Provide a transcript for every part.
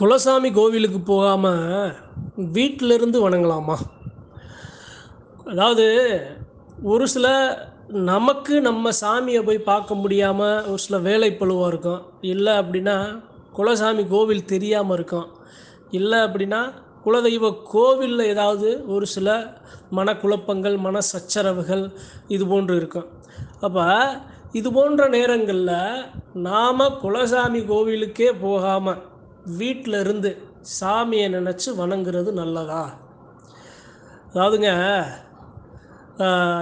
குலசாமி கோவிலுக்கு போகாமல் வீட்டிலிருந்து வணங்கலாமா அதாவது ஒரு சில நமக்கு நம்ம சாமியை போய் பார்க்க முடியாமல் ஒரு சில பழுவாக இருக்கும் இல்லை அப்படின்னா குலசாமி கோவில் தெரியாமல் இருக்கும் இல்லை அப்படின்னா குலதெய்வ கோவிலில் ஏதாவது ஒரு சில மனக்குழப்பங்கள் மன சச்சரவுகள் இது போன்று இருக்கும் அப்போ இது போன்ற நேரங்களில் நாம் குலசாமி கோவிலுக்கே போகாமல் வீட்டில் இருந்து சாமியை நினச்சி வணங்குறது நல்லதா அதாவதுங்க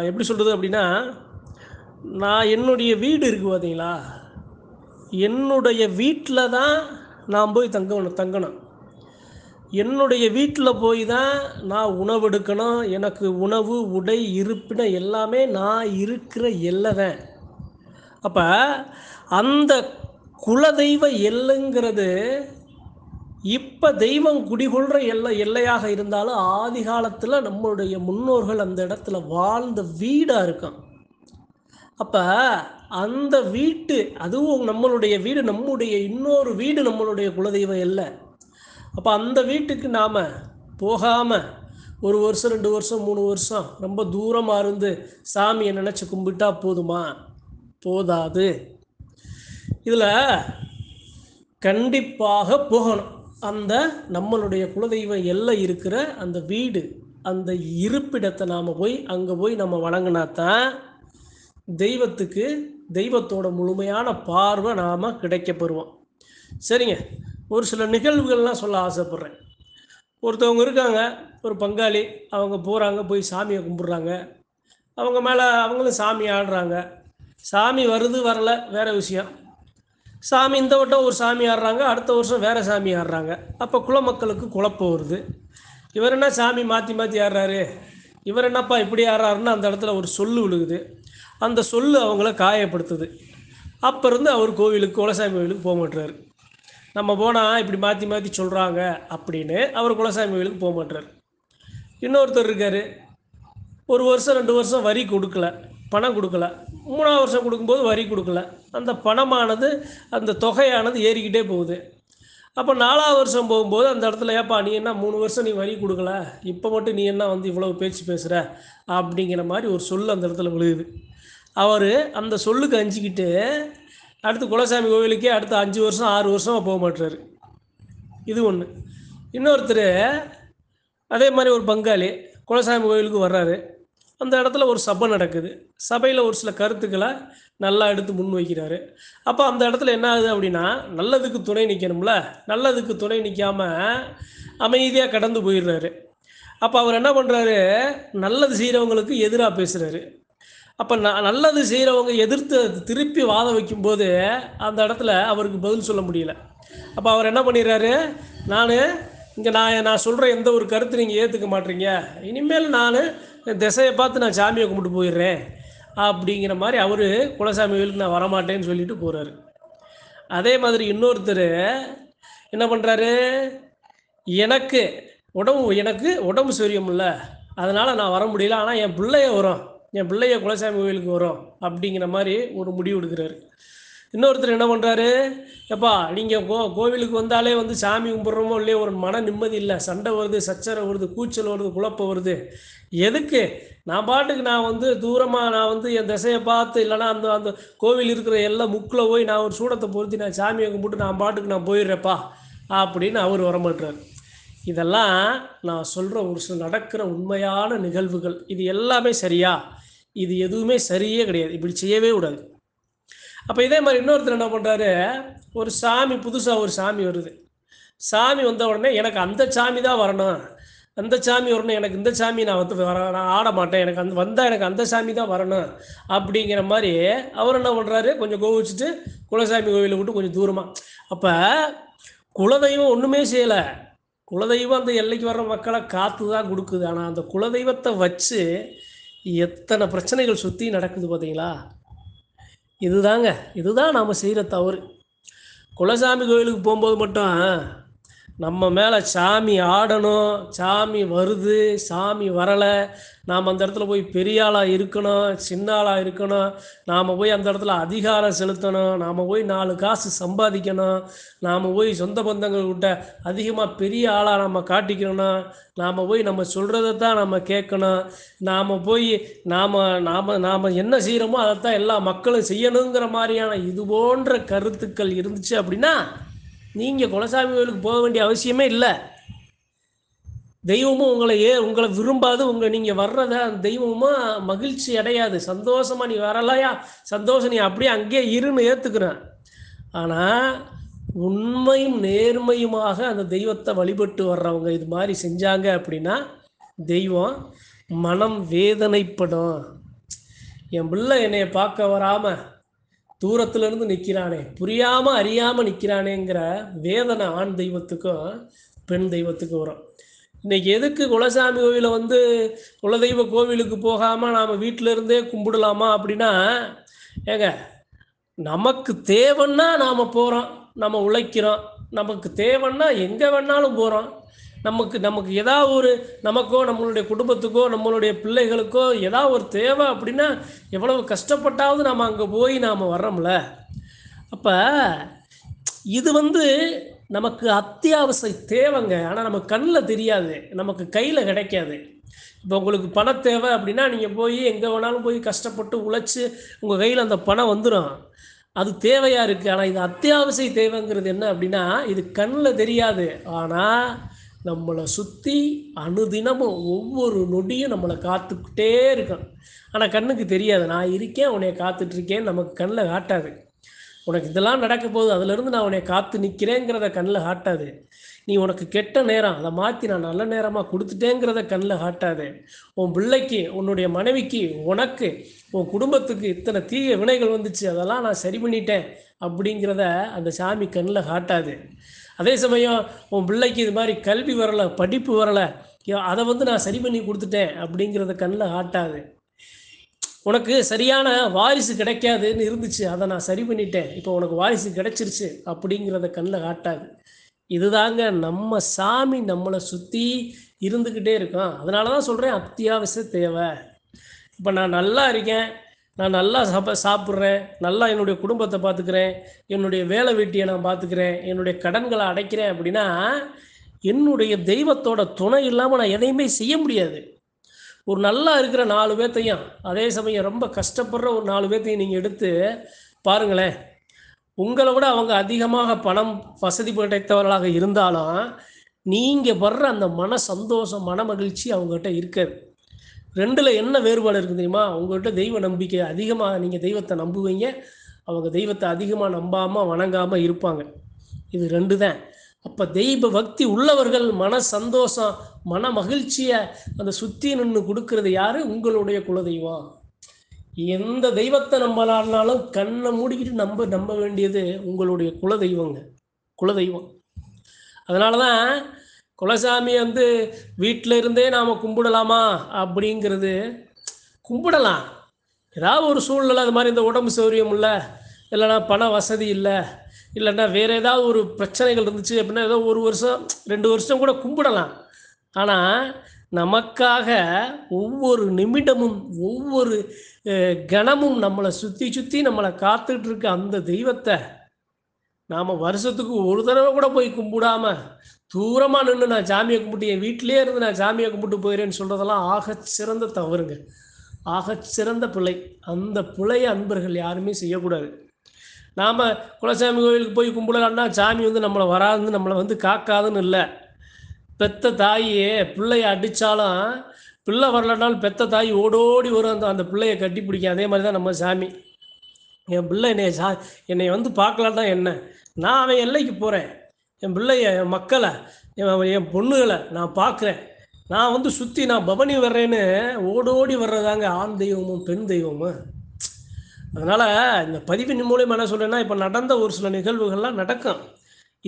எப்படி சொல்கிறது அப்படின்னா நான் என்னுடைய வீடு இருக்குது பார்த்தீங்களா என்னுடைய வீட்டில் தான் நான் போய் தங்கணும் தங்கணும் என்னுடைய வீட்டில் போய் தான் நான் உணவு எடுக்கணும் எனக்கு உணவு உடை இருப்பின எல்லாமே நான் இருக்கிற எல்லை தான் அப்போ அந்த குலதெய்வ எல்லைங்கிறது இப்போ தெய்வம் குடிகொள்கிற எல்லை எல்லையாக இருந்தாலும் ஆதி காலத்தில் நம்மளுடைய முன்னோர்கள் அந்த இடத்துல வாழ்ந்த வீடாக இருக்கும் அப்போ அந்த வீட்டு அதுவும் நம்மளுடைய வீடு நம்முடைய இன்னொரு வீடு நம்மளுடைய குலதெய்வம் இல்லை அப்போ அந்த வீட்டுக்கு நாம் போகாமல் ஒரு வருஷம் ரெண்டு வருஷம் மூணு வருஷம் ரொம்ப தூரமாக இருந்து சாமியை நினச்சி கும்பிட்டா போதுமா போதாது இதில் கண்டிப்பாக போகணும் அந்த நம்மளுடைய குலதெய்வ எல்லை இருக்கிற அந்த வீடு அந்த இருப்பிடத்தை நாம் போய் அங்கே போய் நம்ம வழங்கினா தான் தெய்வத்துக்கு தெய்வத்தோட முழுமையான பார்வை நாம் கிடைக்கப்பெறுவோம் சரிங்க ஒரு சில நிகழ்வுகள்லாம் சொல்ல ஆசைப்பட்றேன் ஒருத்தவங்க இருக்காங்க ஒரு பங்காளி அவங்க போகிறாங்க போய் சாமியை கும்பிட்றாங்க அவங்க மேலே அவங்களும் சாமி ஆடுறாங்க சாமி வருது வரல வேறு விஷயம் சாமி இந்த வட்டம் ஒரு சாமி ஆடுறாங்க அடுத்த வருஷம் வேறு சாமி ஆடுறாங்க அப்போ குலமக்களுக்கு குழப்பம் வருது இவர் என்ன சாமி மாற்றி மாற்றி ஆடுறாரு இவர் என்னப்பா இப்படி ஆடுறாருன்னு அந்த இடத்துல ஒரு சொல்லு விழுகுது அந்த சொல்லு அவங்கள காயப்படுத்துது அப்போ இருந்து அவர் கோவிலுக்கு குலசாமி கோவிலுக்கு போக மாட்டுறாரு நம்ம போனால் இப்படி மாற்றி மாற்றி சொல்கிறாங்க அப்படின்னு அவர் குலசாமி கோவிலுக்கு போக மாட்டுறாரு இன்னொருத்தர் இருக்கார் ஒரு வருஷம் ரெண்டு வருஷம் வரி கொடுக்கல பணம் கொடுக்கல மூணாவது வருஷம் கொடுக்கும்போது வரி கொடுக்கல அந்த பணமானது அந்த தொகையானது ஏறிக்கிட்டே போகுது அப்போ நாலாவது வருஷம் போகும்போது அந்த இடத்துல ஏப்பா நீ என்ன மூணு வருஷம் நீ வரி கொடுக்கல இப்போ மட்டும் நீ என்ன வந்து இவ்வளோ பேச்சு பேசுகிற அப்படிங்கிற மாதிரி ஒரு சொல் அந்த இடத்துல விழுகுது அவர் அந்த சொல்லுக்கு அஞ்சிக்கிட்டு அடுத்து குலசாமி கோவிலுக்கே அடுத்த அஞ்சு வருஷம் ஆறு வருஷமாக போக மாட்டுறாரு இது ஒன்று இன்னொருத்தர் அதே மாதிரி ஒரு பங்காளி குலசாமி கோவிலுக்கு வர்றாரு அந்த இடத்துல ஒரு சபை நடக்குது சபையில் ஒரு சில கருத்துக்களை நல்லா எடுத்து முன்வைக்கிறாரு அப்போ அந்த இடத்துல என்ன ஆகுது அப்படின்னா நல்லதுக்கு துணை நிற்கணும்ல நல்லதுக்கு துணை நிற்காமல் அமைதியாக கடந்து போயிடுறாரு அப்போ அவர் என்ன பண்ணுறாரு நல்லது செய்கிறவங்களுக்கு எதிராக பேசுகிறாரு அப்போ ந நல்லது செய்கிறவங்க எதிர்த்து திருப்பி வாதம் வைக்கும்போது அந்த இடத்துல அவருக்கு பதில் சொல்ல முடியல அப்போ அவர் என்ன பண்ணிடுறாரு நான் இங்கே நான் நான் சொல்கிற எந்த ஒரு கருத்து நீங்கள் ஏற்றுக்க மாட்டீங்க இனிமேல் நான் திசையை பார்த்து நான் சாமியை கும்பிட்டு போயிடுறேன் அப்படிங்கிற மாதிரி அவர் குலசாமி கோயிலுக்கு நான் வரமாட்டேன்னு சொல்லிட்டு போகிறாரு அதே மாதிரி இன்னொருத்தர் என்ன பண்ணுறாரு எனக்கு உடம்பு எனக்கு உடம்பு சரியும்ல அதனால் நான் வர முடியல ஆனால் என் பிள்ளைய வரும் என் பிள்ளைய குலசாமி கோயிலுக்கு வரும் அப்படிங்கிற மாதிரி ஒரு முடிவு எடுக்கிறாரு இன்னொருத்தர் என்ன பண்ணுறாரு எப்பா நீங்கள் கோ கோவிலுக்கு வந்தாலே வந்து சாமி கும்பிட்றோமோ இல்லையோ ஒரு மன நிம்மதி இல்லை சண்டை வருது சச்சரை வருது கூச்சல் வருது குழப்பம் வருது எதுக்கு நான் பாட்டுக்கு நான் வந்து தூரமாக நான் வந்து என் திசையை பார்த்து இல்லைன்னா அந்த அந்த கோவில் இருக்கிற எல்லா முக்கில் போய் நான் ஒரு சூடத்தை பொருத்தி நான் சாமியை கும்பிட்டு நான் பாட்டுக்கு நான் போயிடுறேப்பா அப்படின்னு அவர் வரமாட்டார் இதெல்லாம் நான் சொல்கிற ஒரு சில நடக்கிற உண்மையான நிகழ்வுகள் இது எல்லாமே சரியா இது எதுவுமே சரியே கிடையாது இப்படி செய்யவே கூடாது அப்போ இதே மாதிரி இன்னொருத்தர் என்ன பண்ணுறாரு ஒரு சாமி புதுசாக ஒரு சாமி வருது சாமி வந்த உடனே எனக்கு அந்த சாமி தான் வரணும் அந்த சாமி வரணும் எனக்கு இந்த சாமி நான் வந்து வர நான் ஆட மாட்டேன் எனக்கு அந்த வந்தால் எனக்கு அந்த சாமி தான் வரணும் அப்படிங்கிற மாதிரி அவர் என்ன பண்ணுறாரு கொஞ்சம் கோவிச்சுட்டு குலசாமி கோவிலை விட்டு கொஞ்சம் தூரமாக அப்போ குலதெய்வம் ஒன்றுமே செய்யலை குலதெய்வம் அந்த எல்லைக்கு வர்ற மக்களை காற்று தான் கொடுக்குது ஆனால் அந்த குலதெய்வத்தை வச்சு எத்தனை பிரச்சனைகள் சுற்றி நடக்குது பார்த்தீங்களா இதுதாங்க இதுதான் நாம் செய்கிற தவறு குலசாமி கோயிலுக்கு போகும்போது மட்டும் நம்ம மேலே சாமி ஆடணும் சாமி வருது சாமி வரலை நாம் அந்த இடத்துல போய் பெரிய ஆளாக இருக்கணும் சின்ன ஆளாக இருக்கணும் நாம் போய் அந்த இடத்துல அதிகாரம் செலுத்தணும் நாம் போய் நாலு காசு சம்பாதிக்கணும் நாம் போய் சொந்த பந்தங்கள் பந்தங்கள்கிட்ட அதிகமாக பெரிய ஆளாக நம்ம காட்டிக்கணும் நாம் போய் நம்ம சொல்கிறத தான் நம்ம கேட்கணும் நாம் போய் நாம் நாம் நாம் என்ன செய்கிறோமோ அதைத்தான் எல்லா மக்களும் செய்யணுங்கிற மாதிரியான இது போன்ற கருத்துக்கள் இருந்துச்சு அப்படின்னா நீங்கள் குலசாமி கோயிலுக்கு போக வேண்டிய அவசியமே இல்லை தெய்வமும் உங்களை ஏ உங்களை விரும்பாது உங்கள் நீங்கள் வர்றத அந்த மகிழ்ச்சி அடையாது சந்தோஷமாக நீ வரலையா சந்தோஷம் நீ அப்படியே அங்கேயே இருன்னு ஏற்றுக்கிறேன் ஆனால் உண்மையும் நேர்மையுமாக அந்த தெய்வத்தை வழிபட்டு வர்றவங்க இது மாதிரி செஞ்சாங்க அப்படின்னா தெய்வம் மனம் வேதனைப்படும் என் பிள்ளை என்னைய பார்க்க வராமல் தூரத்துல இருந்து நிக்கிறானே புரியாம அறியாம நிக்கிறானேங்கிற வேதனை ஆண் தெய்வத்துக்கும் பெண் தெய்வத்துக்கும் வரும் இன்னைக்கு எதுக்கு குலசாமி கோவில வந்து குலதெய்வ கோவிலுக்கு போகாம நாம வீட்டுல இருந்தே கும்பிடலாமா அப்படின்னா ஏங்க நமக்கு தேவைன்னா நாம போறோம் நம்ம உழைக்கிறோம் நமக்கு தேவைன்னா எங்க வேணாலும் போறோம் நமக்கு நமக்கு ஏதாவது ஒரு நமக்கோ நம்மளுடைய குடும்பத்துக்கோ நம்மளுடைய பிள்ளைகளுக்கோ ஏதாவது ஒரு தேவை அப்படின்னா எவ்வளவு கஷ்டப்பட்டாவது நாம் அங்கே போய் நாம் வர்றோம்ல அப்போ இது வந்து நமக்கு அத்தியாவசிய தேவைங்க ஆனால் நம்ம கண்ணில் தெரியாது நமக்கு கையில் கிடைக்காது இப்போ உங்களுக்கு பண தேவை அப்படின்னா நீங்கள் போய் எங்கே வேணாலும் போய் கஷ்டப்பட்டு உழைச்சி உங்கள் கையில் அந்த பணம் வந்துடும் அது தேவையாக இருக்குது ஆனால் இது அத்தியாவசிய தேவைங்கிறது என்ன அப்படின்னா இது கண்ணில் தெரியாது ஆனால் நம்மளை சுற்றி அணுதினமும் ஒவ்வொரு நொடியும் நம்மளை காத்துக்கிட்டே இருக்கான் ஆனால் கண்ணுக்கு தெரியாது நான் இருக்கேன் உனைய காத்துட்ருக்கேன் நமக்கு கண்ணில் காட்டாது உனக்கு இதெல்லாம் நடக்க போகுது அதுலேருந்து நான் உன்னை காத்து நிற்கிறேங்கிறத கண்ணில் காட்டாது நீ உனக்கு கெட்ட நேரம் அதை மாற்றி நான் நல்ல நேரமாக கொடுத்துட்டேங்கிறத கண்ணில் காட்டாது உன் பிள்ளைக்கு உன்னுடைய மனைவிக்கு உனக்கு உன் குடும்பத்துக்கு இத்தனை தீய வினைகள் வந்துச்சு அதெல்லாம் நான் சரி பண்ணிட்டேன் அப்படிங்கிறத அந்த சாமி கண்ணில் காட்டாது அதே சமயம் உன் பிள்ளைக்கு இது மாதிரி கல்வி வரலை படிப்பு வரலை அதை வந்து நான் சரி பண்ணி கொடுத்துட்டேன் அப்படிங்கிறத கண்ணில் ஆட்டாது உனக்கு சரியான வாரிசு கிடைக்காதுன்னு இருந்துச்சு அதை நான் சரி பண்ணிட்டேன் இப்போ உனக்கு வாரிசு கிடைச்சிருச்சு அப்படிங்கிறத கண்ணில் காட்டாது இதுதாங்க நம்ம சாமி நம்மளை சுற்றி இருந்துக்கிட்டே இருக்கான் அதனால தான் சொல்கிறேன் அத்தியாவசிய தேவை இப்போ நான் நல்லா இருக்கேன் நான் நல்லா சாப்ப சாப்பிட்றேன் நல்லா என்னுடைய குடும்பத்தை பார்த்துக்கிறேன் என்னுடைய வேலை வெட்டியை நான் பார்த்துக்கிறேன் என்னுடைய கடன்களை அடைக்கிறேன் அப்படின்னா என்னுடைய தெய்வத்தோட துணை இல்லாமல் நான் எதையுமே செய்ய முடியாது ஒரு நல்லா இருக்கிற நாலு பேர்த்தையும் அதே சமயம் ரொம்ப கஷ்டப்படுற ஒரு நாலு பேர்த்தையும் நீங்கள் எடுத்து பாருங்களேன் உங்களை விட அவங்க அதிகமாக பணம் வசதி படைத்தவர்களாக இருந்தாலும் நீங்கள் வர்ற அந்த மன சந்தோஷம் மன மகிழ்ச்சி அவங்ககிட்ட இருக்காது ரெண்டில் என்ன வேறுபாடு இருக்குது தெரியுமா உங்கள்கிட்ட தெய்வ நம்பிக்கை அதிகமாக நீங்கள் தெய்வத்தை நம்புவீங்க அவங்க தெய்வத்தை அதிகமாக நம்பாமல் வணங்காமல் இருப்பாங்க இது ரெண்டு தான் அப்போ தெய்வ பக்தி உள்ளவர்கள் மன சந்தோஷம் மன மகிழ்ச்சியை அந்த சுற்றி நின்று கொடுக்கறது யார் உங்களுடைய குலதெய்வம் எந்த தெய்வத்தை நம்பலானாலும் கண்ணை மூடிக்கிட்டு நம்ப நம்ப வேண்டியது உங்களுடைய குலதெய்வங்க குலதெய்வம் அதனால தான் குலசாமி வந்து வீட்டில் இருந்தே நாம் கும்பிடலாமா அப்படிங்கிறது கும்பிடலாம் ஏதாவது ஒரு சூழ்நிலை அது மாதிரி இந்த உடம்பு சௌரியம் இல்லை இல்லைன்னா பண வசதி இல்லை இல்லைன்னா வேறு ஏதாவது ஒரு பிரச்சனைகள் இருந்துச்சு அப்படின்னா ஏதோ ஒரு வருஷம் ரெண்டு வருஷம் கூட கும்பிடலாம் ஆனால் நமக்காக ஒவ்வொரு நிமிடமும் ஒவ்வொரு கணமும் நம்மளை சுற்றி சுற்றி நம்மளை காத்துட்ருக்க அந்த தெய்வத்தை நாம் வருஷத்துக்கு ஒரு தடவை கூட போய் கும்பிடாம தூரமாக நின்று நான் சாமியை கும்பிட்டு என் வீட்டிலே இருந்து நான் சாமியை கும்பிட்டு போயிறேன்னு சொல்கிறதெல்லாம் ஆக சிறந்த தவறுங்க ஆக சிறந்த பிழை அந்த பிழைய அன்பர்கள் யாருமே செய்யக்கூடாது நாம் குலசாமி கோவிலுக்கு போய் கும்பிடலான்னா சாமி வந்து நம்மளை வராதுன்னு நம்மளை வந்து காக்காதுன்னு இல்லை பெத்த தாயே பிள்ளைய அடித்தாலும் பிள்ளை வரலனாலும் பெத்த தாய் ஓடோடி வரும் அந்த அந்த பிள்ளைய கட்டி பிடிக்கும் அதே மாதிரி தான் நம்ம சாமி என் பிள்ளை என்னை சா என்னை வந்து பார்க்கலான்னா என்ன நான் அவன் எல்லைக்கு போகிறேன் என் பிள்ளைய என் மக்களை என் என் பொண்ணுகளை நான் பார்க்குறேன் நான் வந்து சுற்றி நான் பவனி வர்றேன்னு ஓடோடி வர்றதாங்க ஆண் தெய்வமும் பெண் தெய்வமும் அதனால் இந்த பதிவின் மூலயமா என்ன சொல்கிறேன்னா இப்போ நடந்த ஒரு சில நிகழ்வுகள்லாம் நடக்கும்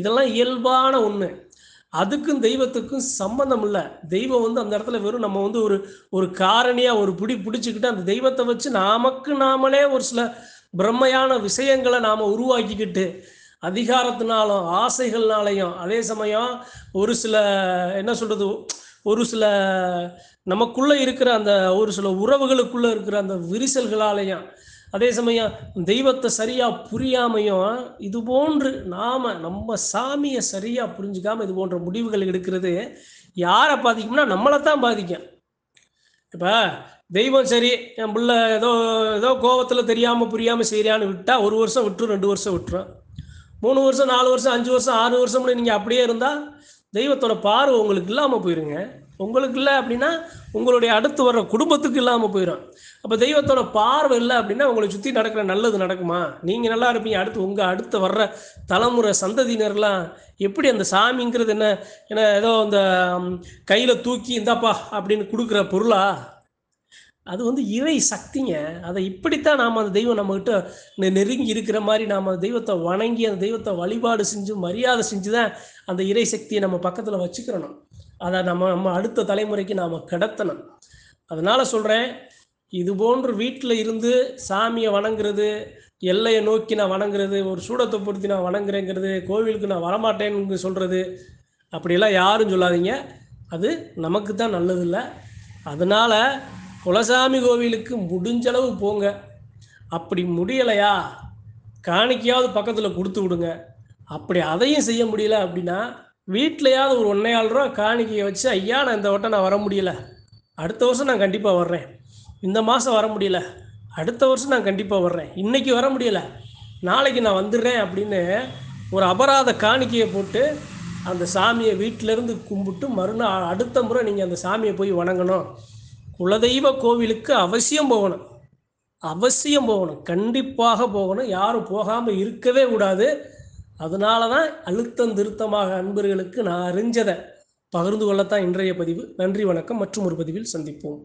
இதெல்லாம் இயல்பான ஒன்று அதுக்கும் தெய்வத்துக்கும் சம்மந்தம் இல்லை தெய்வம் வந்து அந்த இடத்துல வெறும் நம்ம வந்து ஒரு ஒரு காரணியாக ஒரு பிடி பிடிச்சிக்கிட்டு அந்த தெய்வத்தை வச்சு நாமக்கு நாமளே ஒரு சில பிரம்மையான விஷயங்களை நாம் உருவாக்கிக்கிட்டு அதிகாரத்தினாலும் ஆசைகள்னாலையும் அதே சமயம் ஒரு சில என்ன சொல்றது ஒரு சில நமக்குள்ள இருக்கிற அந்த ஒரு சில உறவுகளுக்குள்ள இருக்கிற அந்த விரிசல்களாலையும் அதே சமயம் தெய்வத்தை சரியா புரியாமையும் இது போன்று நாம நம்ம சாமியை சரியா புரிஞ்சுக்காம இது போன்ற முடிவுகள் எடுக்கிறது யாரை பாதிக்கும்னா நம்மளை தான் பாதிக்கும் இப்போ தெய்வம் சரி என் பிள்ளை ஏதோ ஏதோ கோபத்தில் தெரியாமல் புரியாமல் செய்கிறான்னு விட்டால் ஒரு வருஷம் விட்டுரும் ரெண்டு வருஷம் விட்டுரும் மூணு வருஷம் நாலு வருஷம் அஞ்சு வருஷம் ஆறு வருஷம்னு நீங்கள் அப்படியே இருந்தால் தெய்வத்தோட பார்வை உங்களுக்கு இல்லாமல் போயிருங்க உங்களுக்கு இல்லை அப்படின்னா உங்களுடைய அடுத்து வர்ற குடும்பத்துக்கு இல்லாமல் போயிடும் அப்போ தெய்வத்தோட பார்வை இல்லை அப்படின்னா உங்களை சுற்றி நடக்கிற நல்லது நடக்குமா நீங்கள் நல்லா இருப்பீங்க அடுத்து உங்கள் அடுத்து வர்ற தலைமுறை சந்ததியினர்லாம் எப்படி அந்த சாமிங்கிறது என்ன ஏன்னா ஏதோ அந்த கையில் தூக்கி இந்தாப்பா அப்படின்னு கொடுக்குற பொருளா அது வந்து இறை சக்திங்க அதை இப்படித்தான் நாம் அந்த தெய்வம் நம்மகிட்ட நெருங்கி இருக்கிற மாதிரி நாம் அந்த தெய்வத்தை வணங்கி அந்த தெய்வத்தை வழிபாடு செஞ்சு மரியாதை செஞ்சு தான் அந்த இறை சக்தியை நம்ம பக்கத்தில் வச்சுக்கிறணும் அதை நம்ம நம்ம அடுத்த தலைமுறைக்கு நாம் கடத்தணும் அதனால் சொல்கிறேன் இது போன்று வீட்டில் இருந்து சாமியை வணங்குறது எல்லையை நோக்கி நான் வணங்குறது ஒரு சூடத்தை பொருத்தி நான் வணங்குறேங்கிறது கோவிலுக்கு நான் வரமாட்டேன்னு சொல்கிறது அப்படியெல்லாம் யாரும் சொல்லாதீங்க அது நமக்கு தான் நல்லதில்லை அதனால் குலசாமி கோவிலுக்கு முடிஞ்சளவு போங்க அப்படி முடியலையா காணிக்கையாவது பக்கத்தில் கொடுத்து விடுங்க அப்படி அதையும் செய்ய முடியல அப்படின்னா வீட்டிலையாவது ஒரு ஒன்றையாள் ரூபா காணிக்கையை வச்சு ஐயா நான் இந்த வட்டம் நான் வர முடியல அடுத்த வருஷம் நான் கண்டிப்பாக வர்றேன் இந்த மாதம் வர முடியல அடுத்த வருஷம் நான் கண்டிப்பாக வர்றேன் இன்றைக்கி வர முடியல நாளைக்கு நான் வந்துடுறேன் அப்படின்னு ஒரு அபராத காணிக்கையை போட்டு அந்த சாமியை வீட்டிலேருந்து கும்பிட்டு மறுநாள் அடுத்த முறை நீங்கள் அந்த சாமியை போய் வணங்கணும் குலதெய்வ கோவிலுக்கு அவசியம் போகணும் அவசியம் போகணும் கண்டிப்பாக போகணும் யாரும் போகாமல் இருக்கவே கூடாது அதனால தான் அழுத்தம் திருத்தமாக அன்பர்களுக்கு நான் அறிஞ்சதை பகிர்ந்து கொள்ளத்தான் இன்றைய பதிவு நன்றி வணக்கம் மற்றும் ஒரு பதிவில் சந்திப்போம்